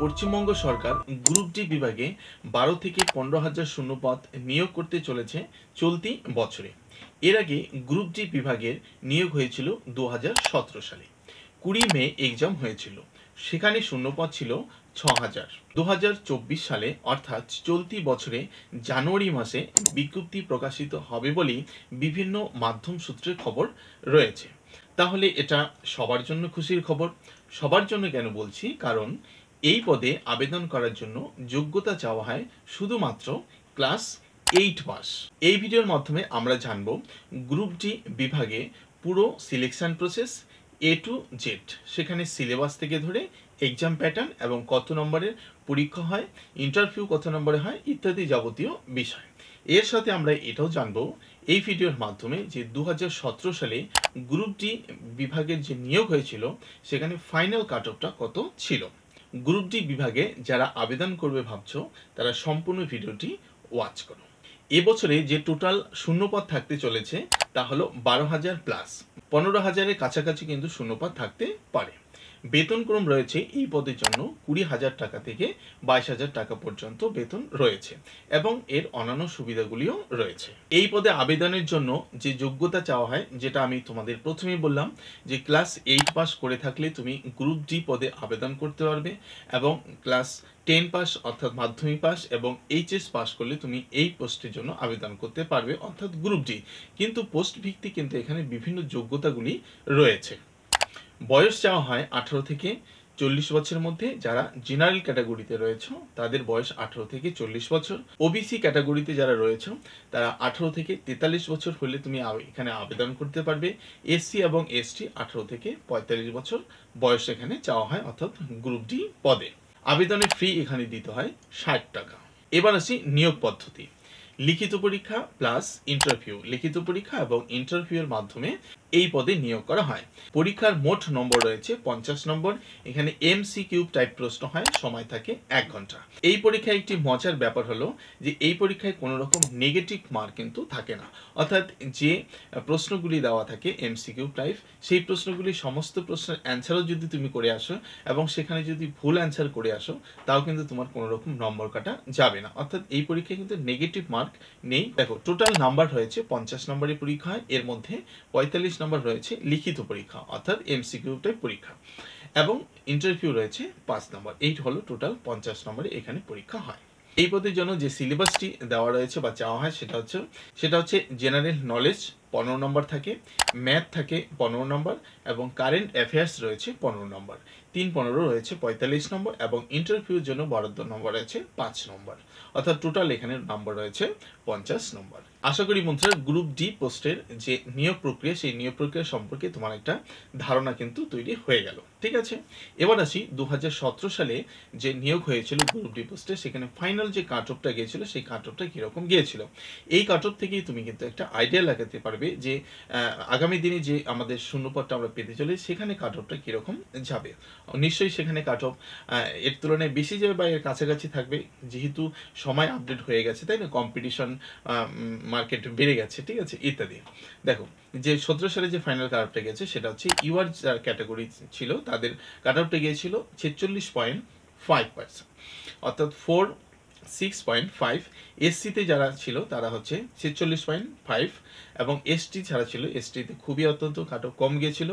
পশ্চিমবঙ্গ সরকার group D বিভাগে বারো থেকে পনেরো হাজার শূন্যপদ নিয়োগ করতে চলেছে চলতি বছরে এর আগে গ্রুপ ডি বিভাগের নিয়োগ হয়েছিল দু সালে কুড়ি মে এক্সাম হয়েছিল সেখানে শূন্যপদ ছিল ছ হাজার দু সালে অর্থাৎ চলতি বছরে জানুয়ারি মাসে বিজ্ঞপ্তি প্রকাশিত হবে বলেই বিভিন্ন মাধ্যম সূত্রে খবর রয়েছে তাহলে এটা সবার জন্য খুশির খবর সবার জন্য কেন বলছি কারণ এই পদে আবেদন করার জন্য যোগ্যতা চাওয়া হয় শুধুমাত্র ক্লাস এইট পাস এই ভিডিওর মাধ্যমে আমরা জানব গ্রুপ ডি বিভাগে পুরো selection process A to Z সেখানে সিলেবাস থেকে ধরে এক্সাম প্যাটার্ন এবং কত নম্বরের পরীক্ষা হয় ইন্টারভিউ কত নম্বরে হয় ইত্যাদি যাবতীয় বিষয় এর সাথে আমরা এটাও জানব এই ভিডিওর মাধ্যমে যে দু সালে গ্রুপ ডি বিভাগের যে নিয়োগ হয়েছিল সেখানে ফাইনাল কাট অফটা কত ছিল গ্রুপ ডি বিভাগে যারা আবেদন করবে ভাবছ তারা সম্পূর্ণ ভিডিওটি ওয়াচ করো এবছরে যে টোটাল শূন্যপদ থাকতে চলেছে তা হলো বারো হাজার প্লাস পনেরো হাজারের কাছাকাছি কিন্তু শূন্যপদ থাকতে পারে বেতনক্রম রয়েছে এই পদের জন্য কুড়ি হাজার টাকা থেকে বাইশ হাজার টাকা পর্যন্ত বেতন রয়েছে এবং এর অন্যান্য সুবিধাগুলিও রয়েছে এই পদে আবেদনের জন্য যে যোগ্যতা চাওয়া হয় যেটা আমি তোমাদের প্রথমে বললাম যে ক্লাস এইট পাস করে থাকলে তুমি গ্রুপ ডি পদে আবেদন করতে পারবে এবং ক্লাস টেন পাস অর্থাৎ মাধ্যমিক পাস এবং এইচএস পাস করলে তুমি এই পোস্টের জন্য আবেদন করতে পারবে অর্থাৎ গ্রুপ ডি কিন্তু পোস্ট ভিত্তি কিন্তু এখানে বিভিন্ন যোগ্যতাগুলি রয়েছে বয়স চাওয়া হয় আঠারো থেকে চল্লিশ বছরের মধ্যে যারা জেনারেল ক্যাটাগরিতে রয়েছে তাদের বয়স আঠারো থেকে চল্লিশ বছর ওবিসি ক্যাটাগরিতে যারা রয়েছে তারা আঠারো থেকে তেতাল্লিশ বছর হলে তুমি এখানে আবেদন করতে পারবে এসসি এবং এসটি আঠারো থেকে পঁয়তাল্লিশ বছর বয়স এখানে চাওয়া হয় অর্থাৎ গ্রুপ ডি পদে আবেদনে ফি এখানে দিতে হয় ষাট টাকা এবার আসি নিয়োগ পদ্ধতি লিখিত পরীক্ষা প্লাস ইন্টারভিউ লিখিত পরীক্ষা এবং ইন্টারভিউ এর মাধ্যমে এই পদে নিয়োগ করা হয় পরীক্ষার মোট নম্বর রয়েছে পঞ্চাশ নম্বর এখানে এম সি কিউব টাইপ প্রশ্ন হয় সময় থাকে এক ঘন্টা এই পরীক্ষায় একটি মজার ব্যাপার হলো যে এই পরীক্ষায় কোনো রকম নেগেটিভ মার্ক কিন্তু থাকে না অর্থাৎ যে প্রশ্নগুলি দেওয়া থাকে এম সি কিউব টাইপ সেই প্রশ্নগুলি সমস্ত প্রশ্নের অ্যান্সারও যদি তুমি করে আসো এবং সেখানে যদি ভুল অ্যান্সার করে আসো তাও কিন্তু তোমার কোনো রকম নম্বর কাটা যাবে না অর্থাৎ এই পরীক্ষায় কিন্তু নেগেটিভ মার্ক নেই দেখো টোটাল নাম্বার হয়েছে পঞ্চাশ নম্বরের হয় এর মধ্যে পঁয়তাল্লিশ নম্বর রয়েছে লিখিত পরীক্ষা অর্থাৎ এমসিকিউ টাইপ পরীক্ষা এবং ইন্টারভিউ রয়েছে পাঁচ নম্বর এইট হলো টোটাল পঞ্চাশ নম্বরে এখানে পরীক্ষা হয় এই পদের জন্য যে সিলেবাসটি দেওয়া রয়েছে বা চাওয়া হয় সেটা হচ্ছে সেটা হচ্ছে জেনারেল নলেজ পনেরো নম্বর থাকে ম্যাথ থাকে পনেরো নম্বর এবং কারেন্ট অ্যাফেয়ার্স রয়েছে পনেরো নম্বর তিন পনেরো রয়েছে পঁয়তাল্লিশ নম্বর এবং ইন্টারভিউর জন্য বরাদ্দ নম্বর আছে পাঁচ নম্বর অর্থাৎ টোটাল এখানে নম্বর রয়েছে পঞ্চাশ নম্বর আশা করি বন্ধুরা গ্রুপ ডি পোস্টের যে নিয়োগ প্রক্রিয়া সেই নিয়োগ প্রক্রিয়া সম্পর্কে তোমার একটা ধারণা কিন্তু তৈরি হয়ে গেল ঠিক আছে এবার আসি দু সালে যে নিয়োগ হয়েছিল গ্রুপ ডি পোস্টে সেখানে ফাইনাল যে কাট অফটা গিয়েছিল সেই কাট অফটা কীরকম গিয়েছিল এই কাট অফ থেকেই তুমি কিন্তু একটা আইডিয়া লাগাতে পারবে পারবে যে আগামী দিনে যে আমাদের শূন্যপদটা আমরা পেতে চলে সেখানে কাট অফটা কীরকম যাবে নিশ্চয়ই সেখানে কাট অফ এর তুলনায় বেশি যাবে বা এর কাছাকাছি থাকবে যেহেতু সময় আপডেট হয়ে গেছে তাই না কম্পিটিশন মার্কেট বেড়ে গেছে ঠিক আছে ইত্যাদি দেখো যে সতেরো সালে যে ফাইনাল কাট অফটা গেছে সেটা হচ্ছে ইউআর যার ক্যাটাগরি ছিল তাদের কাট অফটা গিয়েছিল ছেচল্লিশ পয়েন্ট ফাইভ পার্সেন্ট অর্থাৎ ফোর সিক্স পয়েন্ট ফাইভ এসসিতে যারা ছিল তারা হচ্ছে ছেচল্লিশ পয়েন্ট ফাইভ এবং এসটি ছাড়া ছিল এসটিতে খুবই অত্যন্ত খাটো কম গিয়েছিল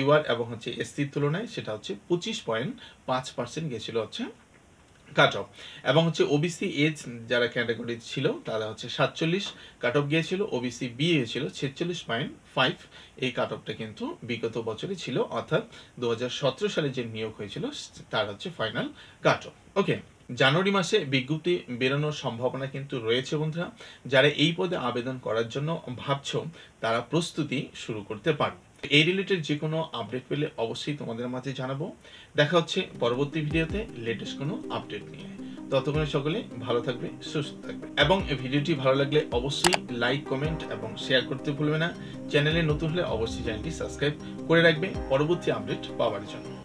ইউআর এবং হচ্ছে এসসির তুলনায় সেটা হচ্ছে পঁচিশ পয়েন্ট পাঁচ পার্সেন্ট গিয়েছিল হচ্ছে কাট অফ এবং হচ্ছে ওবিসি এজ যারা ক্যাটাগরি ছিল তারা হচ্ছে সাতচল্লিশ কাট অফ গিয়েছিল ওবিসি বি হয়েছিল ছেচল্লিশ পয়েন্ট ফাইভ এই কাট অফটা কিন্তু বিগত বছরে ছিল অর্থাৎ দু সালে যে নিয়োগ হয়েছিল তার হচ্ছে ফাইনাল কাট অফ ওকে জানুয়ারি মাসে বিজ্ঞপ্তি বেরোনোর সম্ভাবনা কিন্তু রয়েছে বন্ধুরা যারা এই পদে আবেদন করার জন্য ভাবছ তারা প্রস্তুতি শুরু করতে পারে এই রিলেটেড যে কোনো আপডেট পেলে অবশ্যই তোমাদের মাঝে জানাবো দেখা হচ্ছে পরবর্তী ভিডিওতে লেটেস্ট কোনো আপডেট নিয়ে ততক্ষণে সকলে ভালো থাকবে সুস্থ থাকবে এবং ভিডিওটি ভালো লাগলে অবশ্যই লাইক কমেন্ট এবং শেয়ার করতে ভুলবে না চ্যানেলে নতুন হলে অবশ্যই চ্যানেলটি সাবস্ক্রাইব করে রাখবে পরবর্তী আপডেট পাওয়ার জন্য